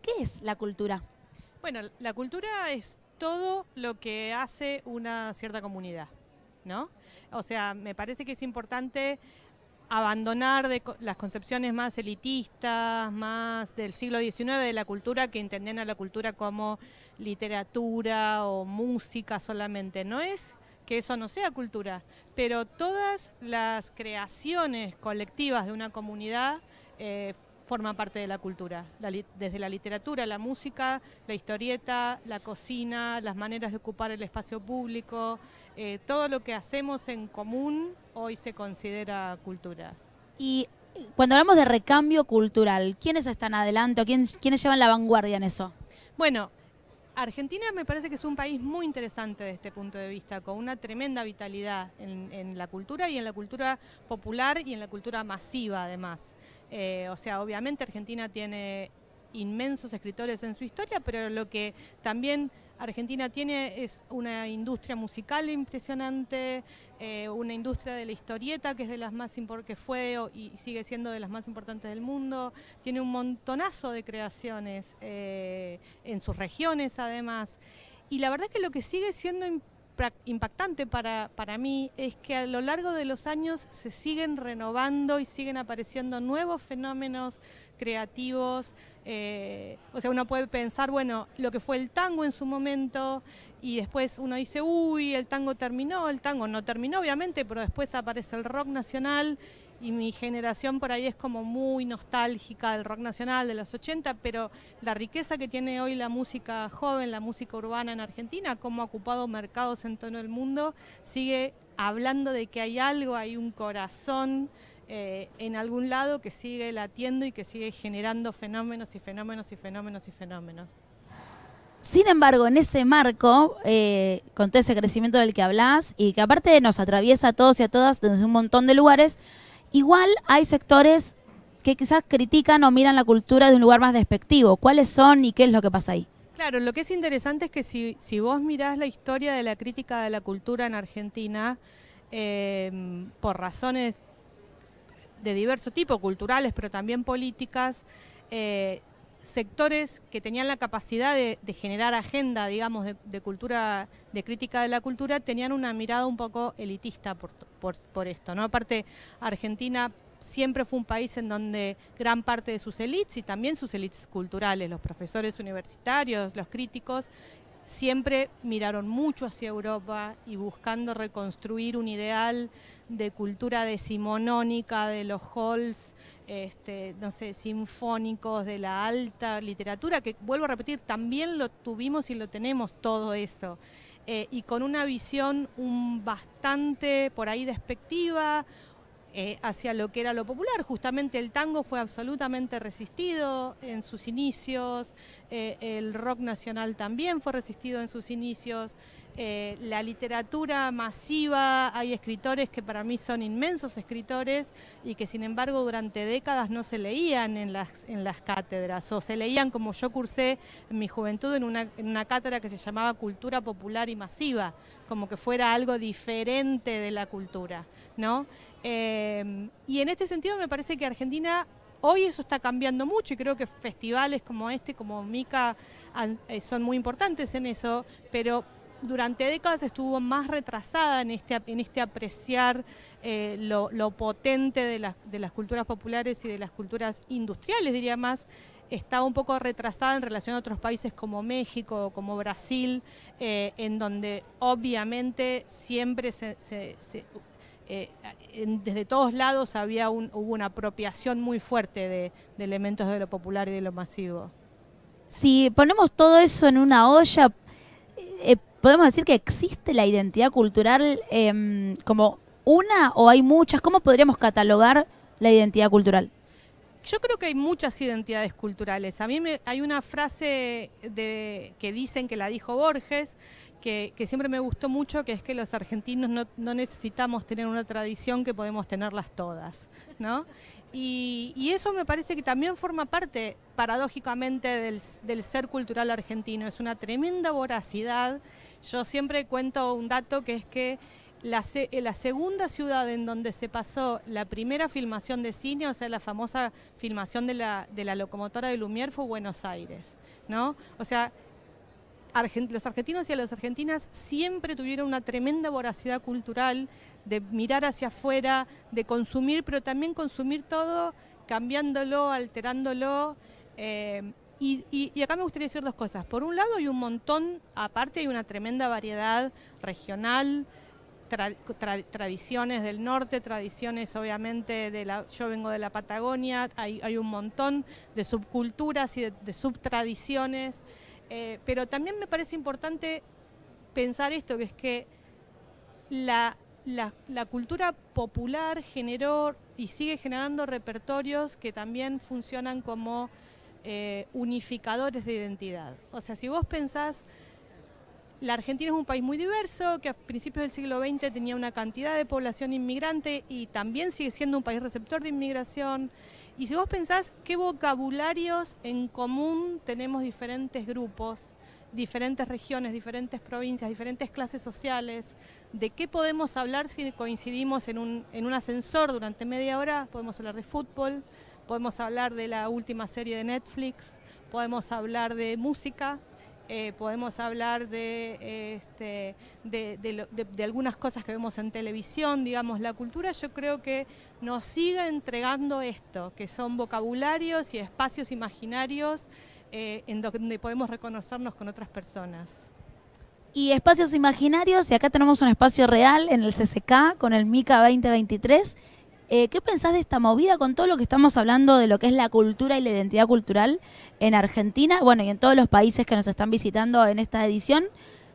¿qué es la cultura? Bueno, la cultura es todo lo que hace una cierta comunidad, ¿no? O sea, me parece que es importante abandonar las concepciones más elitistas, más del siglo XIX de la cultura, que entendían a la cultura como literatura o música solamente. No es que eso no sea cultura, pero todas las creaciones colectivas de una comunidad eh, forma parte de la cultura, desde la literatura, la música, la historieta, la cocina, las maneras de ocupar el espacio público, eh, todo lo que hacemos en común hoy se considera cultura. Y eh, cuando hablamos de recambio cultural, ¿quiénes están adelante o quiénes llevan la vanguardia en eso? Bueno, Argentina me parece que es un país muy interesante desde este punto de vista, con una tremenda vitalidad en la cultura y en la cultura popular y en la cultura masiva además. Eh, o sea, obviamente Argentina tiene inmensos escritores en su historia, pero lo que también Argentina tiene es una industria musical impresionante, eh, una industria de la historieta que es de las más que fue y sigue siendo de las más importantes del mundo. Tiene un montonazo de creaciones eh, en sus regiones, además. Y la verdad es que lo que sigue siendo impactante para, para mí es que a lo largo de los años se siguen renovando y siguen apareciendo nuevos fenómenos creativos. Eh, o sea, uno puede pensar, bueno, lo que fue el tango en su momento y después uno dice, uy, el tango terminó, el tango no terminó obviamente, pero después aparece el rock nacional y mi generación por ahí es como muy nostálgica del rock nacional de los 80, pero la riqueza que tiene hoy la música joven, la música urbana en Argentina, cómo ha ocupado mercados en todo el mundo, sigue hablando de que hay algo, hay un corazón eh, en algún lado que sigue latiendo y que sigue generando fenómenos y fenómenos y fenómenos y fenómenos. Sin embargo, en ese marco, eh, con todo ese crecimiento del que hablas y que aparte nos atraviesa a todos y a todas desde un montón de lugares, Igual hay sectores que quizás critican o miran la cultura de un lugar más despectivo. ¿Cuáles son y qué es lo que pasa ahí? Claro, lo que es interesante es que si, vos mirás la historia de la crítica de la cultura en Argentina, em, por razones de diverso tipo, culturales, pero también políticas, eh, sectores que tenían la capacidad de, generar agenda, digamos, de, cultura, de crítica de la cultura, tenían una mirada un poco elitista por, esto, ¿no? Aparte, Argentina siempre fue un país en donde gran parte de sus elites y también sus elites culturales, los profesores universitarios, los críticos, siempre miraron mucho hacia Europa y buscando reconstruir un ideal de cultura decimonónica, de los halls, este, no sé, sinfónicos, de la alta literatura, que vuelvo a repetir, también lo tuvimos y lo tenemos todo eso. Eh, y con una visión un bastante por ahí despectiva eh, hacia lo que era lo popular. Justamente el tango fue absolutamente resistido en sus inicios, eh, el rock nacional también fue resistido en sus inicios, eh, la literatura masiva, hay escritores que para mí son inmensos escritores y que sin embargo durante décadas no se leían en las, en las cátedras o se leían como yo cursé en mi juventud en una, en una cátedra que se llamaba Cultura Popular y Masiva, como que fuera algo diferente de la cultura, ¿no? Em, y en este sentido me parece que Argentina hoy eso está cambiando mucho y creo que festivales como este, como Mica, eh, son muy importantes en eso, pero durante décadas estuvo más retrasada en este, este apreciar eh, lo, potente de las, de las culturas populares y de las culturas industriales, diría más, estaba un poco retrasada en relación a otros países como México como Brasil, eh, en donde obviamente siempre se, eh, desde todos lados había un, hubo una apropiación muy fuerte de, elementos de lo popular y de lo masivo. Si ponemos todo eso en una olla, eh, eh, podemos decir que existe la identidad cultural em, como una o hay muchas. ¿Cómo podríamos catalogar la identidad cultural? Yo creo que hay muchas identidades culturales. A mí me, hay una frase que dicen que la dijo Borges, que, siempre me gustó mucho, que es que los argentinos no, necesitamos tener una tradición que podemos tenerlas todas, ¿no? Y, eso me parece que también forma parte, paradójicamente, del, ser cultural argentino. Es una tremenda voracidad. Yo siempre cuento un dato que es que eh, la, segunda ciudad en donde se pasó la primera filmación de cine, o sea, la famosa filmación de la, de la locomotora de Lumière, fue Buenos Aires. ¿no? O sea, los argentinos y las argentinas siempre tuvieron una tremenda voracidad cultural de mirar hacia afuera, de consumir, pero también consumir todo cambiándolo, alterándolo. Eh, y, acá me gustaría decir dos cosas. Por un lado hay un montón, aparte hay una tremenda variedad regional, tradiciones del norte, tradiciones obviamente de la... Yo vengo de la Patagonia, hay, un montón de subculturas y de subtradiciones. Eh, pero también me parece importante pensar esto, que es que la, cultura popular generó y sigue generando repertorios que también funcionan como eh, unificadores de identidad. O sea, si vos pensás, la Argentina es un país muy diverso, que a principios del siglo XX tenía una cantidad de población inmigrante y también sigue siendo un país receptor de inmigración. Y si vos pensás qué vocabularios en común tenemos diferentes grupos, diferentes regiones, diferentes provincias, diferentes clases sociales, de qué podemos hablar si coincidimos en un, en un ascensor durante media hora, podemos hablar de fútbol, podemos hablar de la última serie de Netflix, podemos hablar de música, eh, podemos hablar este, de, de, algunas cosas que vemos en televisión, digamos, la cultura yo creo que nos sigue entregando esto, que son vocabularios y espacios imaginarios eh, en donde podemos reconocernos con otras personas y espacios imaginarios, y acá tenemos un espacio real en el CCK con el MICA 2023, eh, ¿Qué pensás de esta movida con todo lo que estamos hablando de lo que es la cultura y la identidad cultural en Argentina? Bueno, y en todos los países que nos están visitando en esta edición.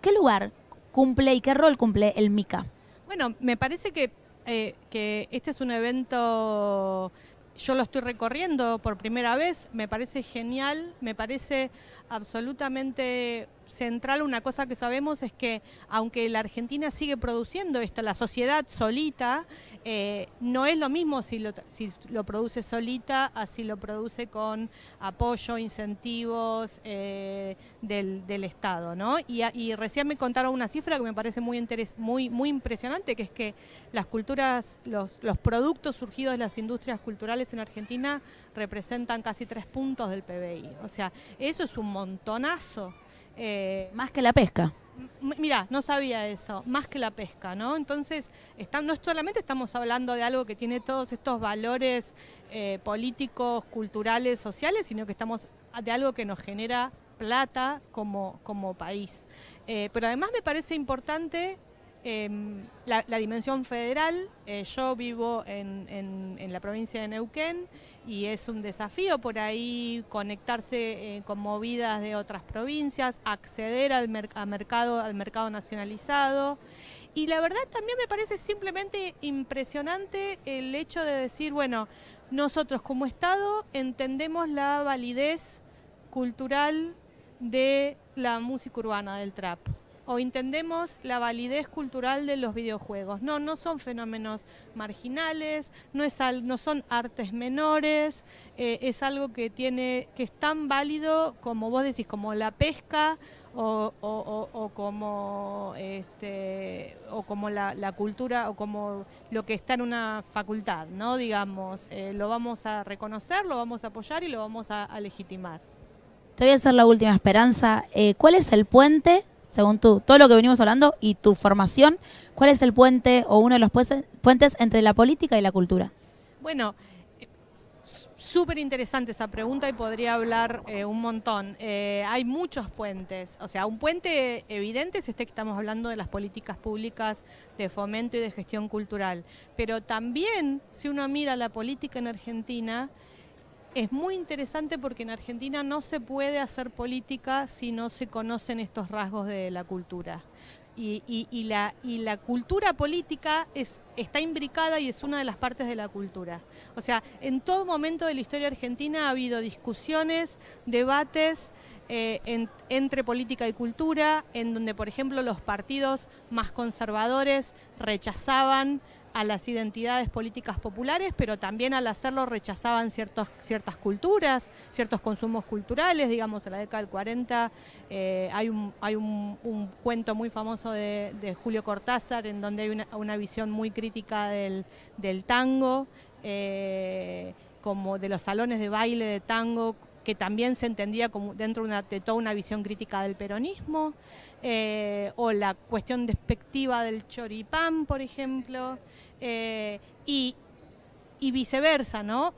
¿Qué lugar cumple y qué rol cumple el MICA? Bueno, me parece que, eh, que este es un evento yo lo estoy recorriendo por primera vez, me parece genial, me parece absolutamente central, una cosa que sabemos es que aunque la Argentina sigue produciendo esto, la sociedad solita, eh, no es lo mismo si lo, si lo produce solita así si lo produce con apoyo, incentivos eh, del, del, Estado. ¿no? Y, y, recién me contaron una cifra que me parece muy, muy, muy impresionante, que es que las culturas, los, los productos surgidos de las industrias culturales en Argentina representan casi tres puntos del PBI. O sea, eso es un montonazo. Eh, más que la pesca. Mira, no sabía eso, más que la pesca, ¿no? Entonces, no solamente estamos hablando de algo que tiene todos estos valores eh, políticos, culturales, sociales, sino que estamos de algo que nos genera plata como, como país. Eh, pero además me parece importante Em, la, dimensión federal, eh, yo vivo en, la provincia de Neuquén y es un desafío por ahí conectarse eh, con movidas de otras provincias, acceder al, mercado, al mercado nacionalizado. Y la verdad también me parece simplemente impresionante el hecho de decir, bueno, nosotros como Estado entendemos la validez cultural de la música urbana, del trap o entendemos la validez cultural de los videojuegos. No, no son fenómenos marginales, no, es no son artes menores, eh, es algo que, tiene, que es tan válido como vos decís, como la pesca o, como, o como este, la, cultura o como lo que está en una facultad, ¿no? Digamos, eh, lo vamos a reconocer, lo vamos a apoyar y lo vamos a, legitimar. Te voy a hacer la última esperanza. Eh, ¿Cuál es el puente según tú, todo lo que venimos hablando y tu formación, ¿cuál es el puente o uno de los puentes entre la política y la cultura? Bueno, súper interesante esa pregunta y podría hablar eh, un montón. Eh, hay muchos puentes, o sea, un puente evidente es este que estamos hablando de las políticas públicas de fomento y de gestión cultural, pero también si uno mira la política en Argentina, es muy interesante porque en Argentina no se puede hacer política si no se conocen estos rasgos de la cultura. Y, la, cultura política está imbricada y es una de las partes de la cultura. O sea, en todo momento de la historia argentina ha habido discusiones, debates, eh, entre política y cultura, en donde, por ejemplo, los partidos más conservadores rechazaban a las identidades políticas populares, pero también al hacerlo rechazaban ciertas culturas, ciertos consumos culturales, digamos, en la década del 40 eh, hay, un, hay un, cuento muy famoso de, Julio Cortázar en donde hay una, visión muy crítica del, tango. Eh, como de los salones de baile de tango que también se entendía como dentro de toda una visión crítica del peronismo, eh, o la cuestión despectiva del choripán, por ejemplo, eh, y, viceversa, ¿no?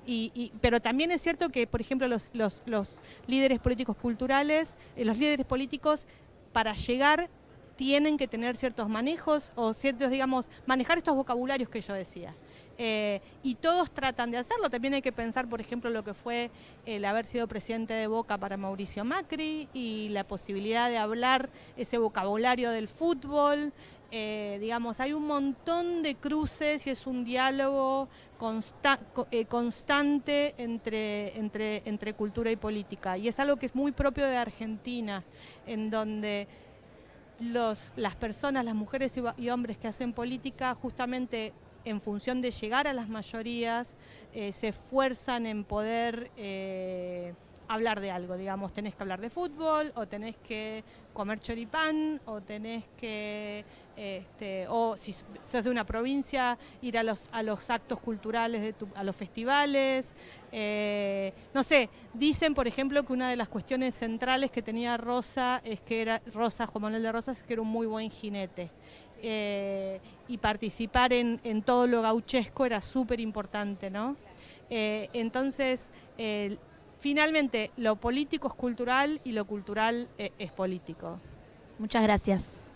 pero también es cierto que, por ejemplo, los, líderes políticos culturales, eh, los líderes políticos, para llegar tienen que tener ciertos manejos o ciertos, digamos, manejar estos vocabularios que yo decía. Eh, y todos tratan de hacerlo. También hay que pensar, por ejemplo, lo que fue el haber sido presidente de Boca para Mauricio Macri y la posibilidad de hablar ese vocabulario del fútbol. Eh, digamos, hay un montón de cruces y es un diálogo eh, constante entre, entre, entre cultura y política. Y es algo que es muy propio de Argentina, en donde... Los, las personas, las mujeres y, hombres que hacen política justamente en función de llegar a las mayorías, eh, se esfuerzan en poder eh, hablar de algo, digamos, tenés que hablar de fútbol, o tenés que comer choripán, o tenés que, este, o si sos de una provincia, ir a los, a los actos culturales, a los festivales. Eh, no sé, dicen, por ejemplo, que una de las cuestiones centrales que tenía Rosa es que era, Rosa, Juan Manuel de Rosas, es que era un muy buen jinete. Eh, y participar en, en, todo lo gauchesco era súper importante, ¿no? Eh, entonces, finalmente, lo político es cultural y lo cultural eh, es político. Muchas gracias.